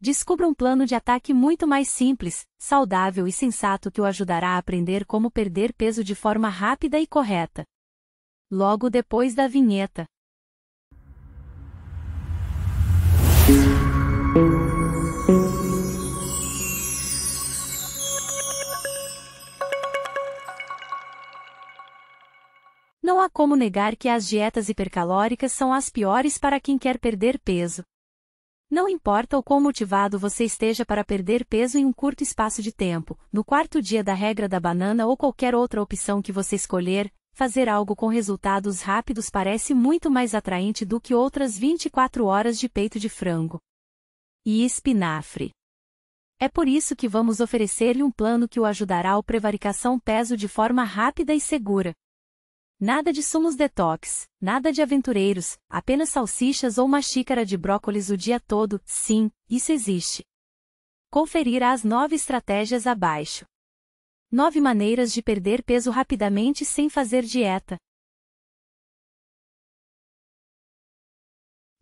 Descubra um plano de ataque muito mais simples, saudável e sensato que o ajudará a aprender como perder peso de forma rápida e correta. Logo depois da vinheta. Não há como negar que as dietas hipercalóricas são as piores para quem quer perder peso, não importa o quão motivado você esteja para perder peso em um curto espaço de tempo, no quarto dia da regra da banana ou qualquer outra opção que você escolher, fazer algo com resultados rápidos parece muito mais atraente do que outras 24 horas de peito de frango e espinafre. É por isso que vamos oferecer-lhe um plano que o ajudará ao prevaricação peso de forma rápida e segura. Nada de sumos detox, nada de aventureiros, apenas salsichas ou uma xícara de brócolis o dia todo, sim, isso existe. Conferir as nove estratégias abaixo. Nove maneiras de perder peso rapidamente sem fazer dieta.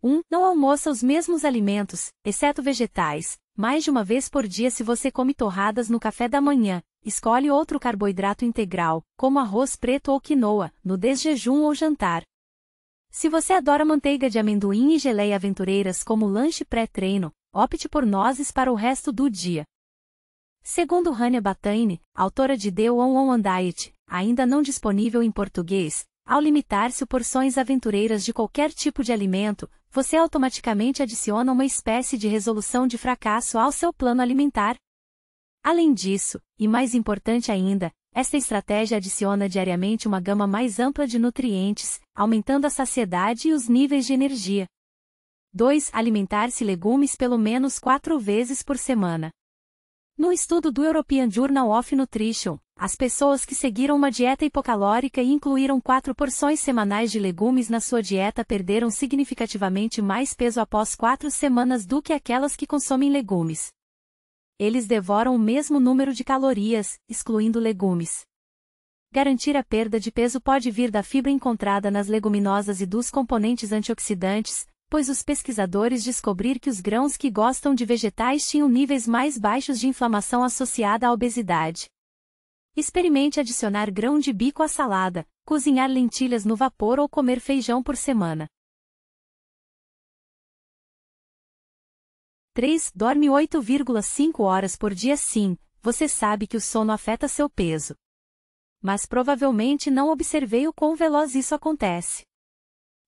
1. Um, não almoça os mesmos alimentos, exceto vegetais, mais de uma vez por dia se você come torradas no café da manhã, Escolhe outro carboidrato integral, como arroz preto ou quinoa, no desjejum ou jantar. Se você adora manteiga de amendoim e geleia aventureiras como lanche pré-treino, opte por nozes para o resto do dia. Segundo Hania Bataine, autora de The One On One Diet, ainda não disponível em português, ao limitar-se porções aventureiras de qualquer tipo de alimento, você automaticamente adiciona uma espécie de resolução de fracasso ao seu plano alimentar, Além disso, e mais importante ainda, esta estratégia adiciona diariamente uma gama mais ampla de nutrientes, aumentando a saciedade e os níveis de energia. 2. Alimentar-se legumes pelo menos 4 vezes por semana. No estudo do European Journal of Nutrition, as pessoas que seguiram uma dieta hipocalórica e incluíram quatro porções semanais de legumes na sua dieta perderam significativamente mais peso após quatro semanas do que aquelas que consomem legumes. Eles devoram o mesmo número de calorias, excluindo legumes. Garantir a perda de peso pode vir da fibra encontrada nas leguminosas e dos componentes antioxidantes, pois os pesquisadores descobriram que os grãos que gostam de vegetais tinham níveis mais baixos de inflamação associada à obesidade. Experimente adicionar grão de bico à salada, cozinhar lentilhas no vapor ou comer feijão por semana. 3. Dorme 8,5 horas por dia sim, você sabe que o sono afeta seu peso. Mas provavelmente não observei o quão veloz isso acontece.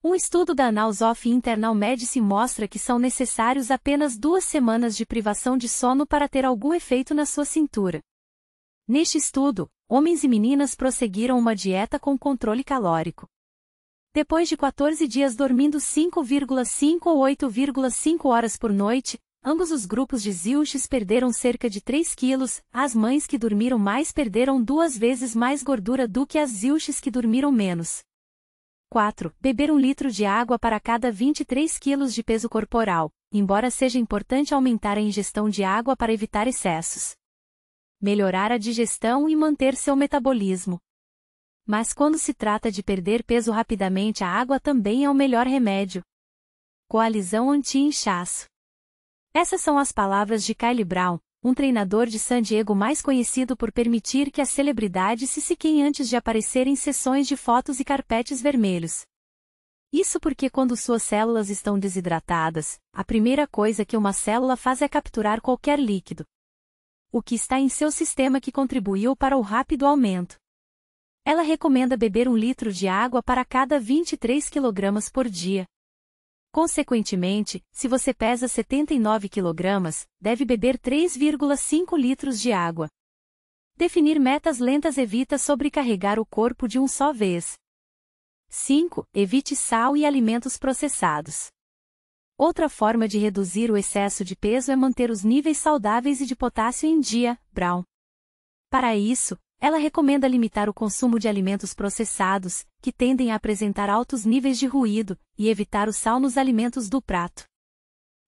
Um estudo da Annals of Internal Medicine mostra que são necessários apenas duas semanas de privação de sono para ter algum efeito na sua cintura. Neste estudo, homens e meninas prosseguiram uma dieta com controle calórico. Depois de 14 dias dormindo 5,5 ou 8,5 horas por noite, Ambos os grupos de Zilches perderam cerca de 3 quilos, as mães que dormiram mais perderam duas vezes mais gordura do que as Zilches que dormiram menos. 4. Beber um litro de água para cada 23 quilos de peso corporal, embora seja importante aumentar a ingestão de água para evitar excessos. Melhorar a digestão e manter seu metabolismo. Mas quando se trata de perder peso rapidamente, a água também é o melhor remédio. Coalizão anti-inchaço. Essas são as palavras de Kylie Brown, um treinador de San Diego mais conhecido por permitir que as celebridades se siquem antes de aparecerem sessões de fotos e carpetes vermelhos. Isso porque quando suas células estão desidratadas, a primeira coisa que uma célula faz é capturar qualquer líquido. O que está em seu sistema que contribuiu para o rápido aumento. Ela recomenda beber um litro de água para cada 23 kg por dia, Consequentemente, se você pesa 79 kg, deve beber 3,5 litros de água. Definir metas lentas evita sobrecarregar o corpo de um só vez. 5. Evite sal e alimentos processados. Outra forma de reduzir o excesso de peso é manter os níveis saudáveis e de potássio em dia, Brown. Para isso, ela recomenda limitar o consumo de alimentos processados, que tendem a apresentar altos níveis de ruído, e evitar o sal nos alimentos do prato.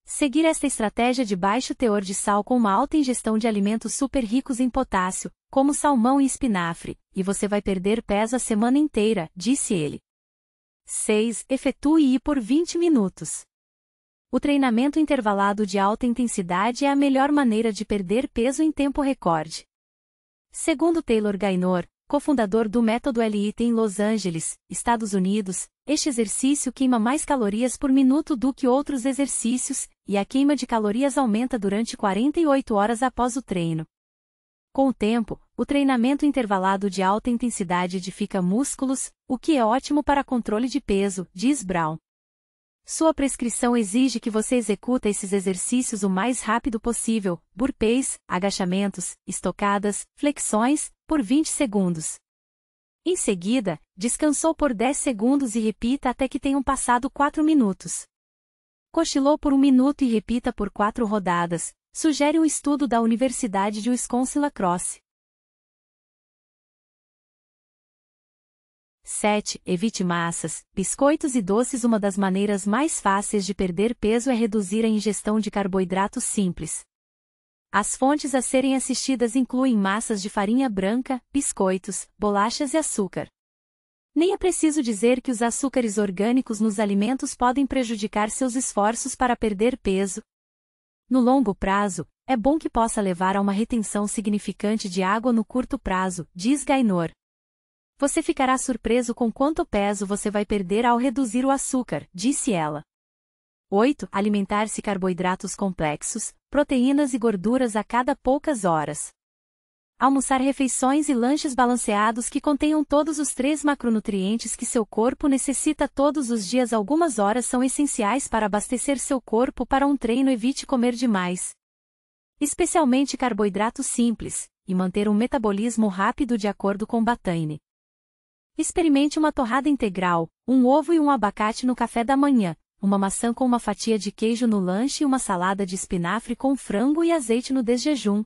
Seguir esta estratégia de baixo teor de sal com uma alta ingestão de alimentos super ricos em potássio, como salmão e espinafre, e você vai perder peso a semana inteira, disse ele. 6. Efetue-e por 20 minutos. O treinamento intervalado de alta intensidade é a melhor maneira de perder peso em tempo recorde. Segundo Taylor Gainor, cofundador do método LIT em Los Angeles, Estados Unidos, este exercício queima mais calorias por minuto do que outros exercícios, e a queima de calorias aumenta durante 48 horas após o treino. Com o tempo, o treinamento intervalado de alta intensidade edifica músculos, o que é ótimo para controle de peso, diz Brown. Sua prescrição exige que você executa esses exercícios o mais rápido possível, burpees, agachamentos, estocadas, flexões, por 20 segundos. Em seguida, descansou por 10 segundos e repita até que tenham passado 4 minutos. Cochilou por um minuto e repita por quatro rodadas, sugere um estudo da Universidade de Wisconsin-Lacrosse. 7. Evite massas, biscoitos e doces. Uma das maneiras mais fáceis de perder peso é reduzir a ingestão de carboidratos simples. As fontes a serem assistidas incluem massas de farinha branca, biscoitos, bolachas e açúcar. Nem é preciso dizer que os açúcares orgânicos nos alimentos podem prejudicar seus esforços para perder peso. No longo prazo, é bom que possa levar a uma retenção significante de água no curto prazo, diz Gainor. Você ficará surpreso com quanto peso você vai perder ao reduzir o açúcar, disse ela. 8. Alimentar-se carboidratos complexos, proteínas e gorduras a cada poucas horas. Almoçar refeições e lanches balanceados que contenham todos os três macronutrientes que seu corpo necessita todos os dias. Algumas horas são essenciais para abastecer seu corpo para um treino. Evite comer demais, especialmente carboidratos simples, e manter um metabolismo rápido de acordo com Bataine. Experimente uma torrada integral, um ovo e um abacate no café da manhã, uma maçã com uma fatia de queijo no lanche e uma salada de espinafre com frango e azeite no desjejum.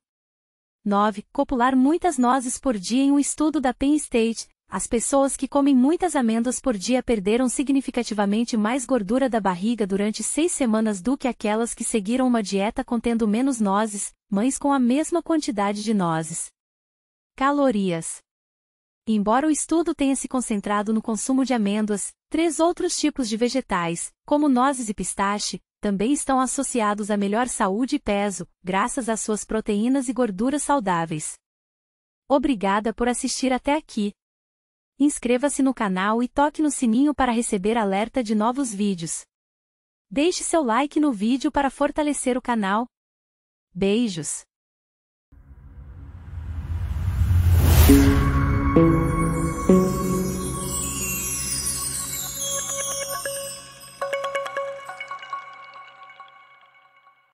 9. Copular muitas nozes por dia em um estudo da Penn State. As pessoas que comem muitas amêndoas por dia perderam significativamente mais gordura da barriga durante seis semanas do que aquelas que seguiram uma dieta contendo menos nozes, mães com a mesma quantidade de nozes. Calorias Embora o estudo tenha se concentrado no consumo de amêndoas, três outros tipos de vegetais, como nozes e pistache, também estão associados a melhor saúde e peso, graças às suas proteínas e gorduras saudáveis. Obrigada por assistir até aqui. Inscreva-se no canal e toque no sininho para receber alerta de novos vídeos. Deixe seu like no vídeo para fortalecer o canal. Beijos!